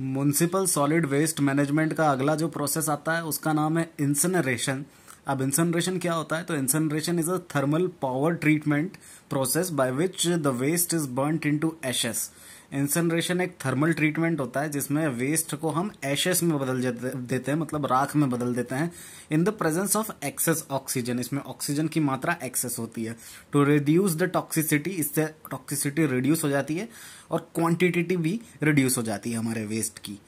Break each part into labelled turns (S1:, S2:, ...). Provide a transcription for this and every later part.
S1: Municipal solid waste management का अगला जो प्रोसेस आता है उसका नाम है इंसनरेशन अब इंसनरेशन क्या होता है तो incineration is a thermal power treatment process by which the waste is burn into ashes एशेस इंसनरेशन एक थर्मल ट्रीटमेंट होता है जिसमें वेस्ट को हम एशेस में बदल देते हैं मतलब राख में बदल देते हैं in the presence of excess oxygen इसमें ऑक्सीजन की मात्रा एक्सेस होती है टू रिड्यूस द टॉक्सिसिटी इससे टॉक्सिसिटी रिड्यूस हो जाती है और क्वांटिटी भी रिड्यूस हो जाती है हमारे वेस्ट की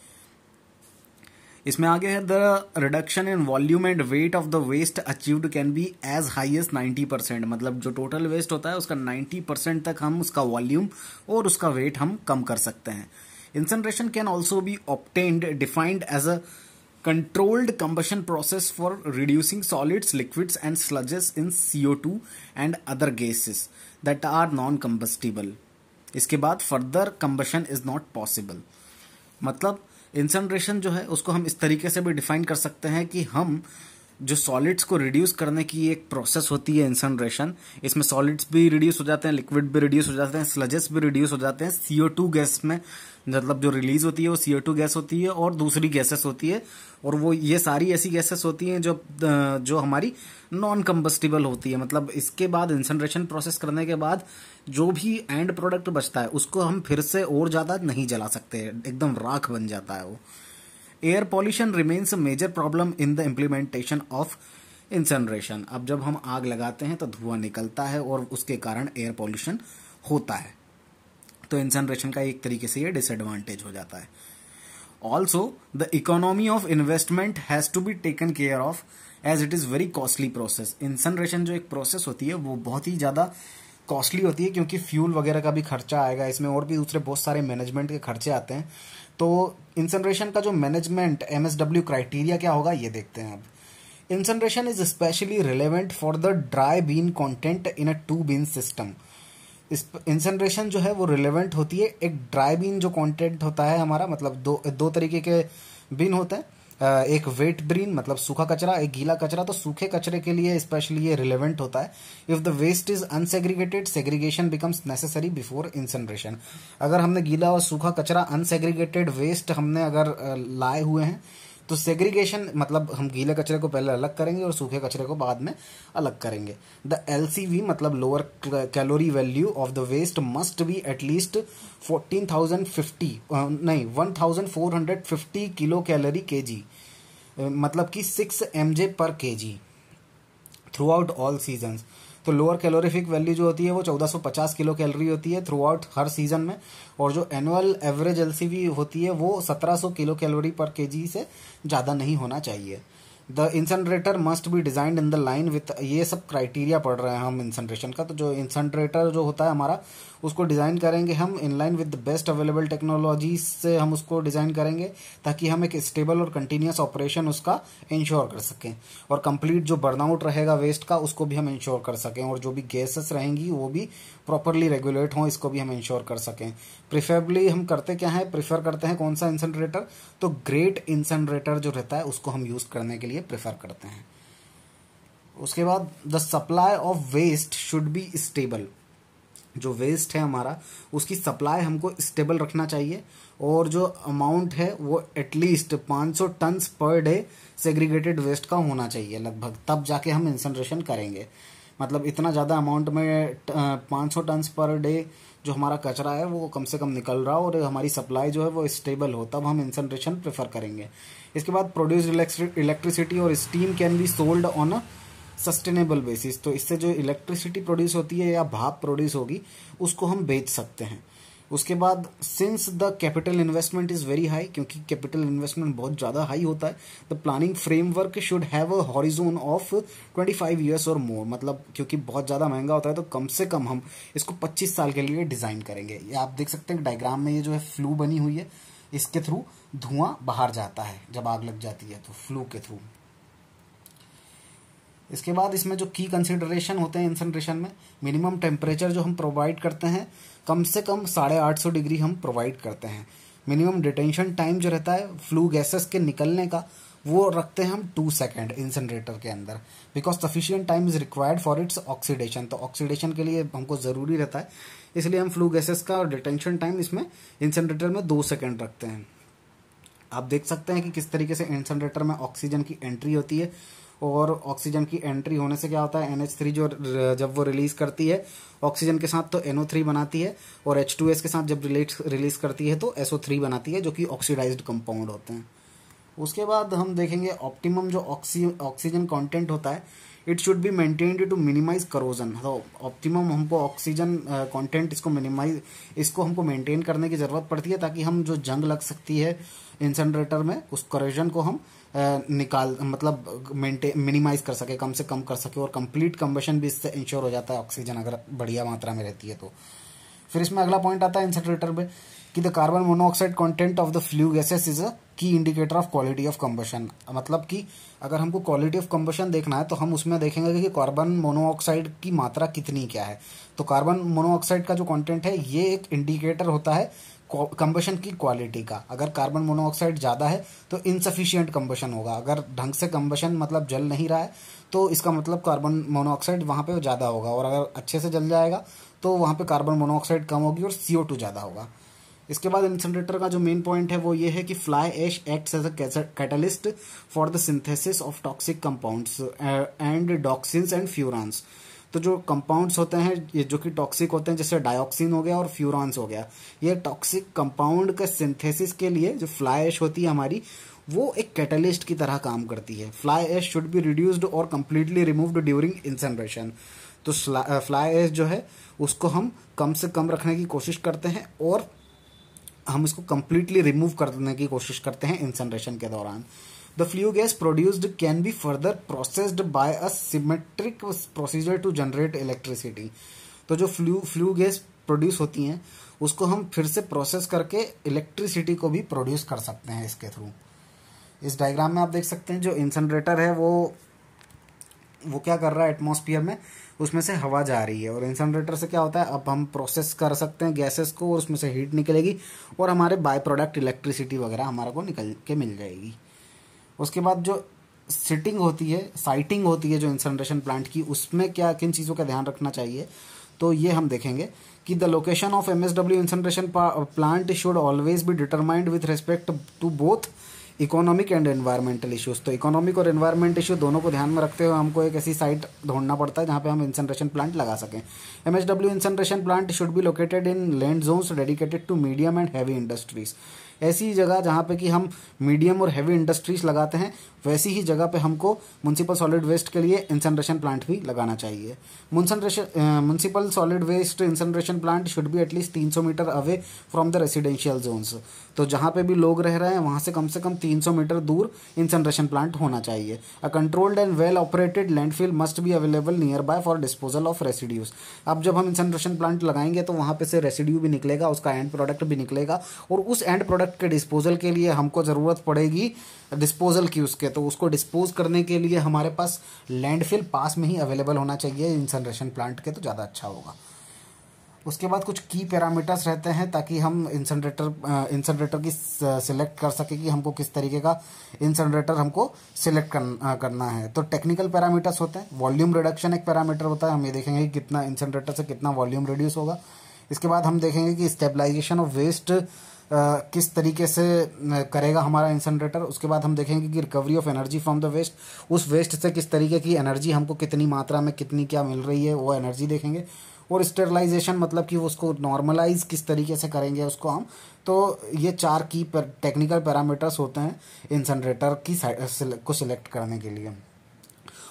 S1: इसमें आगे है the reduction in volume and weight of the waste achieved can be as highest ninety percent मतलब जो टोटल वेस्ट होता है उसका नाइन्टी परसेंट तक हम उसका वॉल्यूम और उसका वेट हम कम कर सकते हैं incineration can also be obtained defined as a controlled process for reducing for liquids and sludges in C O two and other gases that are non combustible इसके बाद further combustion is not possible मतलब incineration जो है उसको हम इस तरीके से भी डिफाइन कर सकते हैं कि हम जो सॉलिड्स को रिड्यूस करने की एक प्रोसेस होती है इंसनरेशन इसमें सॉलिड्स भी रिड्यूस हो जाते हैं लिक्विड भी रिड्यूस हो जाते हैं स्लजेस भी रिड्यूस हो जाते हैं सीओ टू गैस में मतलब जो रिलीज होती है वो सीओ टू गैस होती है और दूसरी गैसेस होती है और वो ये सारी ऐसी गैसेस होती हैं जो जो हमारी नॉन कम्बस्टिबल होती है मतलब इसके बाद इंसनरेशन प्रोसेस करने के बाद जो भी एंड प्रोडक्ट बचता है उसको हम फिर से और ज़्यादा नहीं जला सकते एकदम राख बन जाता है वो air pollution remains major problem in the implementation of incineration अब जब हम आग लगाते हैं तो धुआं निकलता है और उसके कारण एयर पॉल्यूशन होता है तो इंसनरेशन का एक तरीके से ये डिसएडवांटेज हो जाता है also the economy of investment has to be taken care of as it is very costly process incineration जो एक प्रोसेस होती है वो बहुत ही ज़्यादा कॉस्टली होती है क्योंकि फ्यूल वगैरह का भी खर्चा आएगा इसमें और भी दूसरे बहुत सारे मैनेजमेंट के खर्चे आते हैं तो इंसनरेशन का जो management M S W criteria क्या होगा ये देखते हैं अब incineration is specially relevant for the dry bin content in a two bin system incineration जो है वो रिलेवेंट होती है एक ड्राई बीन जो कॉन्टेंट होता है हमारा मतलब दो दो तरीके के बीन होते हैं एक वेट ब्रीन मतलब सूखा कचरा एक गीला कचरा तो सूखे कचरे के लिए स्पेशली ये रिलेवेंट होता है if the waste is unsegregated segregation becomes necessary before incineration अगर हमने गीला और सूखा कचरा अनसेग्रीगेटेड वेस्ट हमने अगर लाए हुए हैं तो सेग्रीगेशन मतलब हम गीले कचरे को पहले अलग करेंगे और सूखे कचरे को बाद में अलग करेंगे द एल मतलब lower calorie value of the waste must be at least fourteen thousand fifty नहीं one thousand four hundred fifty kilo calorie K G मतलब कि six M J per K G throughout all seasons तो lower calorific value जो होती है वो 1450 kilo calorie होती है थ्रू आउट हर सीजन में और जो एनुअल एवरेज एलसीवी होती है वो 1700 किलो कैलोरी पर केजी से ज़्यादा नहीं होना चाहिए the incinerator must be designed in the line with ये सब क्राइटेरिया पढ़ रहे हैं हम इंसनरेशन का तो जो इंसनरेटर जो होता है हमारा उसको डिज़ाइन करेंगे हम inline with the best available technology से हम उसको डिज़ाइन करेंगे ताकि हम एक स्टेबल और कंटिन्यूस ऑपरेशन उसका इंश्योर कर सकें और कंप्लीट जो बर्नआउट रहेगा वेस्ट का उसको भी हम इंश्योर कर सकें और जो भी गैसेस रहेंगी वो भी प्रॉपरली रेगुलेट हों इसको भी हम इंश्योर कर सकें प्रिफेबली हम करते क्या है प्रिफर करते हैं कौन सा इंसनरेटर तो ग्रेट इंसनरेटर जो रहता है उसको हम यूज़ करने के लिए प्रिफर करते हैं उसके बाद the supply of waste should be stable जो वेस्ट है हमारा उसकी सप्लाई हमको स्टेबल रखना चाहिए और जो अमाउंट है वो at least 500 tons per day segregated waste का होना चाहिए लगभग तब जाके हम इंसनरेशन करेंगे मतलब इतना ज़्यादा अमाउंट में 500 टन्स पर डे जो हमारा कचरा है वो कम से कम निकल रहा हो और हमारी सप्लाई जो है वो स्टेबल हो तब हम इंसनरेशन प्रेफर करेंगे इसके बाद प्रोड्यूस इलेक्ट्रिसिटी और steam can be sold on a sustainable basis तो इससे जो इलेक्ट्रिसिटी प्रोड्यूस होती है या भाप प्रोड्यूस होगी उसको हम बेच सकते हैं उसके बाद since the capital investment is very high क्योंकि कैपिटल इन्वेस्टमेंट बहुत ज़्यादा हाई होता है the planning framework should have a horizon of 25 years और मोर मतलब क्योंकि बहुत ज़्यादा महंगा होता है तो कम से कम हम इसको 25 साल के लिए डिज़ाइन करेंगे ये आप देख सकते हैं डायग्राम में ये जो है फ्लू बनी हुई है इसके थ्रू धुआं बाहर जाता है जब आग लग जाती है तो फ्लू के थ्रू इसके बाद इसमें जो की कंसिडरेशन होते हैं इंसनरेशन में मिनिमम टेम्परेचर जो हम प्रोवाइड करते हैं कम से कम साढ़े आठ सौ डिग्री हम प्रोवाइड करते हैं मिनिमम डिटेंशन टाइम जो रहता है फ्लू गैसेस के निकलने का वो रखते हैं हम टू सेकेंड इंसनरेटर के अंदर because sufficient time is required for its oxidation तो ऑक्सीडेशन के लिए हमको ज़रूरी रहता है इसलिए हम फ्लू गैसेस का डिटेंशन टाइम इसमें इंसनरेटर में दो सेकेंड रखते हैं आप देख सकते हैं कि किस तरीके से इंसनरेटर में ऑक्सीजन की एंट्री होती है और ऑक्सीजन की एंट्री होने से क्या होता है एन जो जब वो रिलीज़ करती है ऑक्सीजन के साथ तो NO3 बनाती है और एच के साथ जब रिलेट रिलीज़ करती है तो एस बनाती है जो कि ऑक्सीडाइज्ड कंपाउंड होते हैं उसके बाद हम देखेंगे ऑप्टिमम जो ऑक्सी ऑक्सीजन कंटेंट होता है it should be maintained to minimize corrosion optimum हमको ऑक्सीजन कंटेंट uh, इसको मिनिमाइज इसको हमको मेंटेन करने की ज़रूरत पड़ती है ताकि हम जो जंग लग सकती है इंसनरेटर में उस करोजन को हम uh, निकाल मतलब मिनिमाइज कर सके कम से कम कर सके और कंप्लीट कम्बेशन भी इससे इंश्योर हो जाता है ऑक्सीजन अगर बढ़िया मात्रा में रहती है तो फिर इसमें अगला पॉइंट आता है इंसनरेटर में कि the carbon monoxide content of the flue gases is a key indicator of quality of combustion मतलब कि अगर हमको क्वालिटी ऑफ कम्बशन देखना है तो हम उसमें देखेंगे कि कार्बन मोनोऑक्साइड की मात्रा कितनी क्या है तो कार्बन मोनोऑक्साइड का जो कंटेंट है ये एक इंडिकेटर होता है कम्बशन की क्वालिटी का अगर कार्बन मोनोऑक्साइड ज़्यादा है तो इनसफिशियंट कम्बशन होगा अगर ढंग से कम्बशन मतलब जल नहीं रहा है तो इसका मतलब कार्बन मोनोऑक्साइड वहाँ पर ज़्यादा होगा और अगर अच्छे से जल जाएगा तो वहाँ पर कार्बन मोनोऑक्साइड कम होगी और सी ज़्यादा होगा इसके बाद इंसनरेटर का जो मेन पॉइंट है वो ये है कि fly ash acts as a catalyst for the synthesis of toxic compounds and dioxins and furans तो जो कंपाउंड्स होते हैं जो कि टॉक्सिक होते हैं जैसे डायऑक्सिन हो गया और फ्यूरॉन्स हो गया ये टॉक्सिक कंपाउंड का सिंथेसिस के लिए जो फ्लाई एश होती है हमारी वो एक कैटलिस्ट की तरह काम करती है fly ash should be reduced और कम्प्लीटली रिमूव्ड ड्यूरिंग इंसनरेशन तो फ्लाई एश uh, जो है उसको हम कम से कम रखने की कोशिश करते हैं और हम इसको कंप्लीटली रिमूव कर देने की कोशिश करते हैं इंसनरेशन के दौरान the flue gas produced can be further processed by a symmetric procedure to generate electricity तो जो फ्लू फ्लू गैस प्रोड्यूस होती हैं उसको हम फिर से प्रोसेस करके इलेक्ट्रिसिटी को भी प्रोड्यूस कर सकते हैं इसके थ्रू इस डायग्राम में आप देख सकते हैं जो इंसनरेटर है वो वो क्या कर रहा है एटमोसफियर में उसमें से हवा जा रही है और इंसनरेटर से क्या होता है अब हम प्रोसेस कर सकते हैं गैसेस को और उसमें से हीट निकलेगी और हमारे बाय प्रोडक्ट इलेक्ट्रिसिटी वगैरह हमारे को निकल के मिल जाएगी उसके बाद जो सिटिंग होती है साइटिंग होती है जो इंसनरेशन प्लांट की उसमें क्या किन चीज़ों का ध्यान रखना चाहिए तो ये हम देखेंगे कि the location of M S W incineration plant should always be determined with respect to both economic and environmental issues तो इकोनॉमिक और एनवायरमेंट इशू दोनों को ध्यान में रखते हुए हमको एक ऐसी साइट ढूंढना पड़ता है जहाँ पे हम इंसनरेशन प्लांट लगा सकें M H W incineration plant should be located in land zones dedicated to medium and heavy industries ऐसी जगह जहां पे कि हम मीडियम और हैवी इंडस्ट्रीज लगाते हैं वैसी ही जगह पे हमको म्यूनसिपल सॉलिड वेस्ट के लिए इंसनरेशन प्लांट भी लगाना चाहिए municipal solid waste incineration plant should be at least 300 meter away from the residential zones तो जहां पे भी लोग रह रहे हैं वहां से कम से कम 300 मीटर दूर इंसनरेशन प्लांट होना चाहिए a controlled and well operated landfill must be available near by for disposal of residues अब जब हम इंसनरेशन प्लांट लगाएंगे तो वहां पे से रेसिड्यू भी निकलेगा उसका एंड प्रोडक्ट भी निकलेगा और उस एंड प्रोडक्ट प्रोडक्ट के डिस्पोजल के लिए हमको ज़रूरत पड़ेगी डिस्पोजल की उसके तो उसको डिस्पोज करने के लिए हमारे पास लैंडफिल पास में ही अवेलेबल होना चाहिए इंसनरेशन प्लांट के तो ज़्यादा अच्छा होगा उसके बाद कुछ की पैरामीटर्स रहते हैं ताकि हम इंसनरेटर इंसनरेटर की सिलेक्ट कर सके कि हमको किस तरीके का इंसनरेटर हमको सिलेक्ट कर, करना है तो टेक्निकल पैरामीटर्स होते हैं वॉल्यूम रिडक्शन एक पैरामीटर होता है हम ये देखेंगे कि कितना इंसनरेटर से कितना वॉल्यूम रिड्यूस होगा इसके बाद हम देखेंगे कि स्टेबलाइजेशन ऑफ वेस्ट किस तरीके से करेगा हमारा इंसनरेटर उसके बाद हम देखेंगे कि recovery of energy from the waste उस वेस्ट से किस तरीके की एनर्जी हमको कितनी मात्रा में कितनी क्या मिल रही है वो एनर्जी देखेंगे और स्टेरलाइजेशन मतलब कि उसको नॉर्मलाइज किस तरीके से करेंगे उसको हम तो ये चार की टेक्निकल पैरामीटर्स होते हैं इंसनरेटर की को सिलेक्ट करने के लिए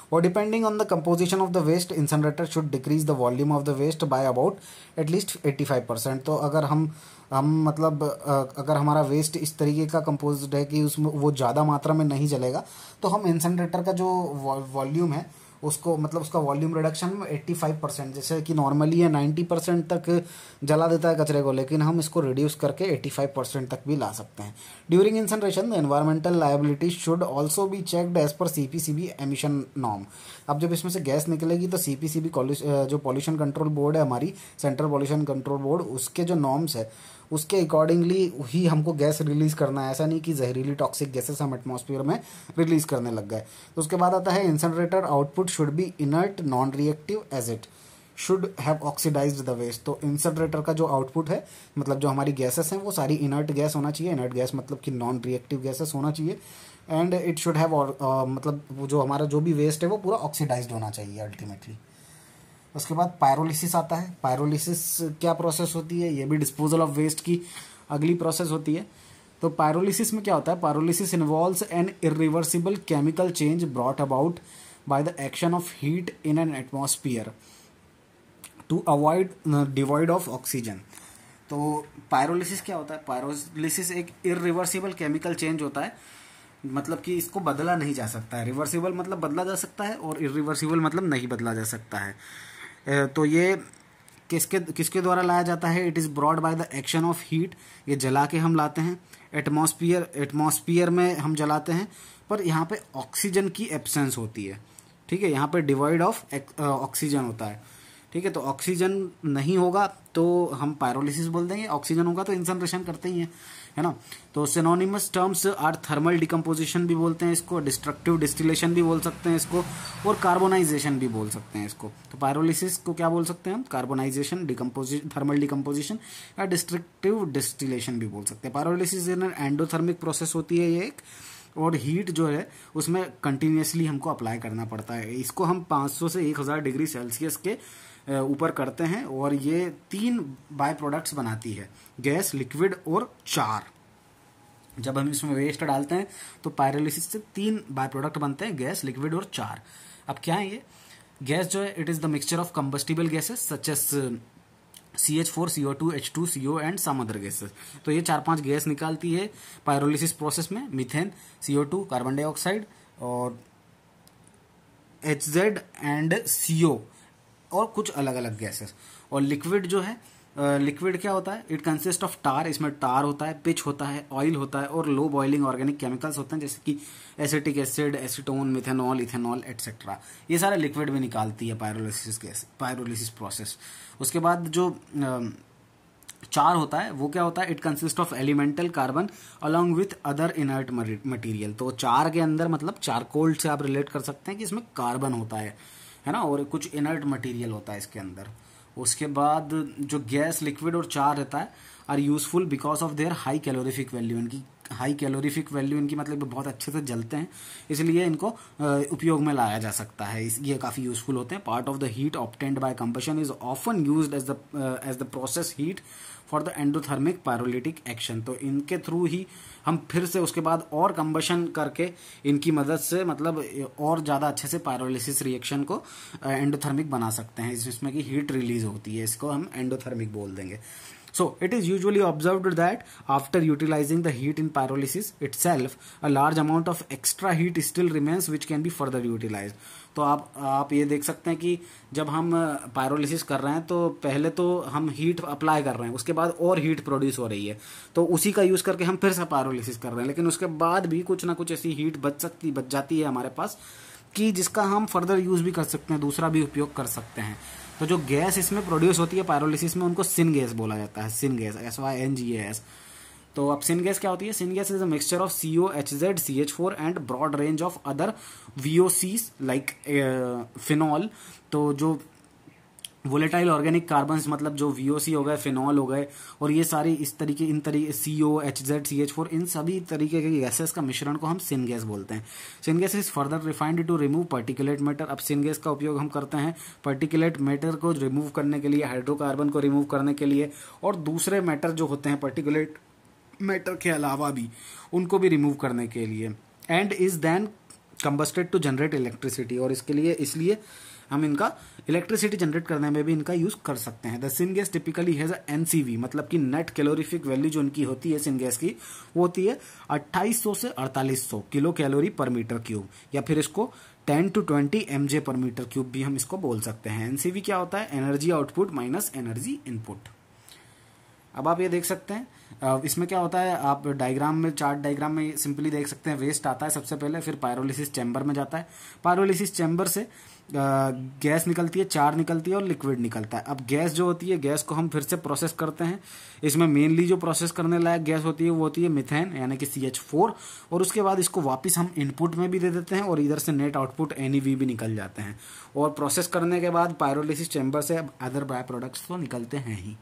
S1: or depending on the composition of the waste incinerator should decrease the volume of the waste by about at least 85 percent तो अगर हम हम मतलब अगर हमारा वेस्ट इस तरीके का कंपोज है कि उसमें वो ज़्यादा मात्रा में नहीं जलेगा तो हम इंसनरेटर का जो वॉल्यूम है उसको मतलब उसका वॉल्यूम रिडक्शन में फाइव परसेंट जैसे कि नॉर्मली है नाइन्टी परसेंट तक जला देता है कचरे को लेकिन हम इसको रिड्यूस करके एट्टी फाइव परसेंट तक भी ला सकते हैं during incineration the environmental liability should also be checked as per C P C B emission norm अब जब इसमें से गैस निकलेगी तो सी पी सी बी जो पॉल्यूशन कंट्रोल बोर्ड है हमारी सेंट्रल पॉल्यूशन कंट्रोल बोर्ड उसके जो नॉर्म्स है उसके अकॉर्डिंगली ही हमको गैस रिलीज़ करना है ऐसा नहीं कि जहरीली टॉक्सिक गैसेस हम एटमोसफियर में रिलीज़ करने लग गए तो उसके बाद आता है incinerator output should be inert non reactive as it should have oxidize the waste तो इंसनरेटर का जो आउटपुट है मतलब जो हमारी गैसेस हैं वो सारी इनर्ट गैस होना चाहिए इनर्ट गैस मतलब कि नॉन रिएक्टिव गैसेस होना चाहिए एंड इट शुड हैव मतलब जो हमारा जो भी वेस्ट है वो पूरा ऑक्सीडाइज होना चाहिए अल्टीमेटली उसके बाद पायरोलिसिस आता है पायरोलिसिस क्या प्रोसेस होती है ये भी डिस्पोजल ऑफ वेस्ट की अगली प्रोसेस होती है तो पायरोलिसिस में क्या होता है pyrolysis involve an irreversible chemical change brought about by the action of heat in an atmosphere to avoid devoid of oxygen तो पायरोलिसिस क्या होता है पायरोलिसिस एक इरिवर्सिबल केमिकल चेंज होता है मतलब कि इसको बदला नहीं जा सकता है रिवर्सिबल मतलब बदला जा सकता है और इरिवर्सिबल मतलब नहीं बदला जा सकता है तो ये किसके किसके द्वारा लाया जाता है it is brought by the action of heat ये जला के हम लाते हैं एटमोसफियर एटमोसफियर में हम जलाते हैं पर यहाँ पे ऑक्सीजन की एब्सेंस होती है ठीक है यहाँ पे डिवाइड ऑफ ऑक्सीजन होता है ठीक है तो ऑक्सीजन नहीं होगा तो हम पायरोलिसिस बोल देंगे ऑक्सीजन होगा तो इंसनरेशन करते ही हैं है ना तो synonymous terms are thermal decomposition भी बोलते हैं इसको डिस्ट्रक्टिव डिस्टिलेशन भी बोल सकते हैं इसको और कार्बोनाइजेशन भी बोल सकते हैं इसको तो पायरोलिसिस को क्या बोल सकते हैं हम कार्बोनाइजेशन डिकम्पोजिशन थर्मल डिकम्पोजिशन या डिस्ट्रक्टिव डिस्टिलेशन भी बोल सकते हैं पायरोलिसिस एंडोथर्मिक प्रोसेस होती है ये एक और हीट जो है उसमें कंटिन्यूसली हमको अप्लाई करना पड़ता है इसको हम 500 से 1000 डिग्री सेल्सियस के ऊपर करते हैं और ये तीन बाय प्रोडक्ट्स बनाती है गैस लिक्विड और चार जब हम इसमें वेस्ट डालते हैं तो पायरोलिसिस से तीन बाय प्रोडक्ट बनते हैं गैस लिक्विड और चार अब क्या है ये गैस जो है it is the mixture of combustible gases such as C H four C O two H two C O and समर गैसेज गैसेस तो ये चार पांच गैस निकालती है पायरोलिसिस प्रोसेस में methane C O two carbon dioxide और H Z and C O और कुछ अलग अलग गैसेस और लिक्विड जो है लिक्विड uh, क्या होता है इट कंसिस्ट ऑफ टार इसमें टार होता है पिच होता है ऑयल होता है और लो बॉइलिंग ऑर्गेनिक केमिकल्स होते हैं जैसे कि acetic acid acetone methanol ethanol etcetera ये सारा लिक्विड में निकालती है पायरोलिसिस गैस पायरोलिसिस प्रोसेस उसके बाद जो uh, चार होता है वो क्या होता है it consist of elemental carbon along with other inert material तो चार के अंदर मतलब चारकोल्ड से आप रिलेट कर सकते हैं कि इसमें कार्बन होता है है ना और कुछ इनर्ट मटेरियल होता है इसके अंदर उसके बाद जो गैस लिक्विड और चार रहता है are useful because of their high calorific value इनकी हाई कैलोरीफिक वैल्यू इनकी मतलब बहुत अच्छे से जलते हैं इसलिए इनको उपयोग में लाया जा सकता है ये काफ़ी यूजफुल होते हैं part of the heat obtained by combustion is often use as the as the process heat for the endothermic pyrolytic action तो इनके थ्रू ही हम फिर से उसके बाद और कम्बशन करके इनकी मदद से मतलब और ज़्यादा अच्छे से पायरोलिसिस रिएक्शन को एंडोथर्मिक uh, बना सकते हैं जिसमें कि हीट रिलीज होती है इसको हम एंडोथर्मिक बोल देंगे So it is usually observed that after utilizing the heat in pyrolysis itself, a large amount of extra heat still remains which can be further utilized. तो आप आप ये देख सकते हैं कि जब हम पायरोलिसिस कर रहे हैं तो पहले तो हम हीट अप्लाई कर रहे हैं उसके बाद और हीट प्रोड्यूस हो रही है तो उसी का यूज़ करके हम फिर से पायरोलिसिस कर रहे हैं लेकिन उसके बाद भी कुछ ना कुछ ऐसी हीट बच सकती बच जाती है हमारे पास कि जिसका हम फर्दर यूज़ भी कर सकते हैं दूसरा भी उपयोग कर सकते हैं तो जो गैस इसमें प्रोड्यूस होती है पायरोलिसिस में उनको सिन गैस बोला जाता है syngas S Y N G S तो अब सिन गैस क्या होती है syngas is a mixture of C O H Z C H four and broad range of other V O Cs like phenol तो जो volatile organic carbon मतलब जो VOC हो गए फिनॉल हो गए और ये सारी इस तरीके इन तरीके C O H Z C H four इन सभी तरीके के गैसेस का मिश्रण को हम सिन गैस बोलते हैं syngas is further refined to remove particulate matter अब सिन गैस का उपयोग हम करते हैं पर्टिकुलेट मैटर को रिमूव करने के लिए हाइड्रोकार्बन को रिमूव करने के लिए और दूसरे मैटर जो होते हैं पर्टिकुलेट मैटर के अलावा भी उनको भी रिमूव करने के लिए and is then combusted to generate electricity और इसके लिए इसलिए हम इनका इलेक्ट्रिसिटी जनरेट करने में भी इनका यूज कर सकते हैं the gas typically has N C V मतलब कि नेट कैलोरीफिक वैल्यू जो इनकी होती है सिन गैस की वो होती है 2800 से 4800 kilo calorie per meter cube या फिर इसको 10 to 20 M per meter cube भी हम इसको बोल सकते हैं एनसीवी क्या होता है energy output minus energy input अब आप ये देख सकते हैं इसमें क्या होता है आप डायग्राम में चार्ट डायग्राम में सिंपली देख सकते हैं वेस्ट आता है सबसे पहले फिर पायरोलिसिस चैम्बर में जाता है पायरोलिसिस चैम्बर से गैस निकलती है चार निकलती है और लिक्विड निकलता है अब गैस जो होती है गैस को हम फिर से प्रोसेस करते हैं इसमें मेनली जो प्रोसेस करने लायक गैस होती है वो होती है मिथेन यानी कि सी एच फोर और उसके बाद इसको वापस हम इनपुट में भी दे देते हैं और इधर से नेट आउटपुट एन भी निकल जाते हैं और प्रोसेस करने के बाद पायरोलिसिस चैम्बर से अब अदर बाय प्रोडक्ट्स तो निकलते हैं ही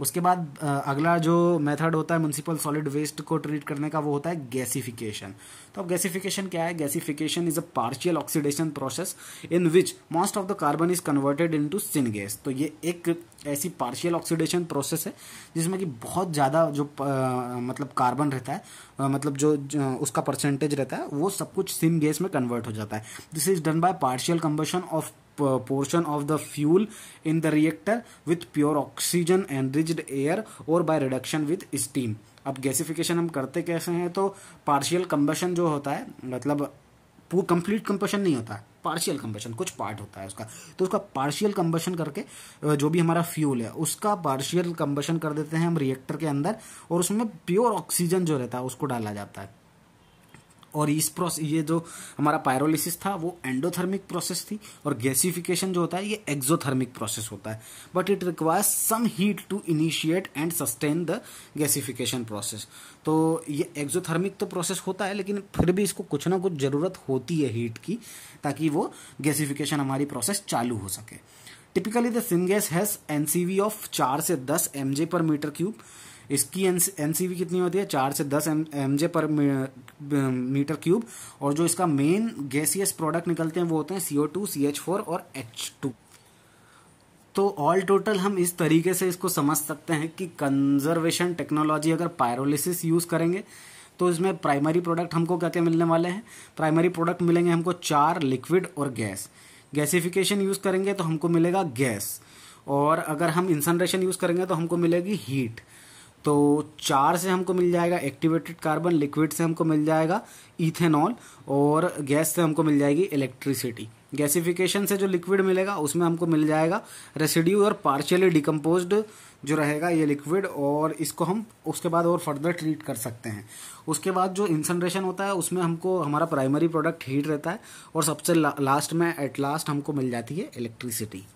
S1: उसके बाद अगला जो मेथड होता है म्यूनसिपल सॉलिड वेस्ट को ट्रीट करने का वो होता है गैसिफिकेशन तो अब गैसिफिकेशन क्या है gasification is a partial oxidation process in which most of the carbon is converted into syngas तो ये एक ऐसी पार्शियल ऑक्सीडेशन प्रोसेस है जिसमें कि बहुत ज़्यादा जो आ, मतलब कार्बन रहता है आ, मतलब जो, जो उसका परसेंटेज रहता है वो सब कुछ सिन गैस में कन्वर्ट हो जाता है this is done by partial combustion of Uh, portion of the fuel in the reactor with pure oxygen enriched air or by reduction with steam अब गैसिफिकेशन हम करते कैसे हैं तो पार्शियल कंबेशन जो होता है मतलब कंप्लीट कंबशन नहीं होता है पार्शियल कंबशन कुछ पार्ट होता है उसका तो उसका पार्शियल कंबेशन करके uh, जो भी हमारा फ्यूल है उसका पार्शियल कंबेशन कर देते हैं हम रिएक्टर के अंदर और उसमें प्योर ऑक्सीजन जो रहता है उसको डाला जाता है और इस प्रोसेस ये जो हमारा पायरोलिसिस था वो एंडोथर्मिक प्रोसेस थी और गैसिफिकेशन जो होता है ये एक्जोथर्मिक प्रोसेस होता है but it requires some heat to initiate and sustain the gasification process तो ये एक्जोथर्मिक तो प्रोसेस होता है लेकिन फिर भी इसको कुछ ना कुछ ज़रूरत होती है हीट की ताकि वो गैसिफिकेशन हमारी प्रोसेस चालू हो सके typically the syngas has N of चार से दस एम पर मीटर क्यूब इसकी एन सी कितनी होती है चार से दस एम जे पर मीटर क्यूब और जो इसका मेन गैसियस प्रोडक्ट निकलते हैं वो होते हैं CO two C H four और एच टू तो ऑल टोटल हम इस तरीके से इसको समझ सकते हैं कि कंजर्वेशन टेक्नोलॉजी अगर पायरोलिसिस यूज़ करेंगे तो इसमें प्राइमरी प्रोडक्ट हमको क्या क्या मिलने वाले हैं प्राइमरी प्रोडक्ट मिलेंगे हमको चार लिक्विड और गैस गैसिफिकेशन यूज़ करेंगे तो हमको मिलेगा गैस और अगर हम इंसनरेशन यूज़ करेंगे तो हमको मिलेगी हीट तो चार से हमको मिल जाएगा एक्टिवेटेड कार्बन लिक्विड से हमको मिल जाएगा इथेनॉल और गैस से हमको मिल जाएगी इलेक्ट्रिसिटी गैसिफिकेशन से जो लिक्विड मिलेगा उसमें हमको मिल जाएगा रेसिड्यू और पार्शियली डिकम्पोज जो रहेगा ये लिक्विड और इसको हम उसके बाद और फर्दर ट्रीट कर सकते हैं उसके बाद जो इंसनरेशन होता है उसमें हमको हमारा प्राइमरी प्रोडक्ट हीट रहता है और सबसे ला, लास्ट में एट लास्ट हमको मिल जाती है इलेक्ट्रिसिटी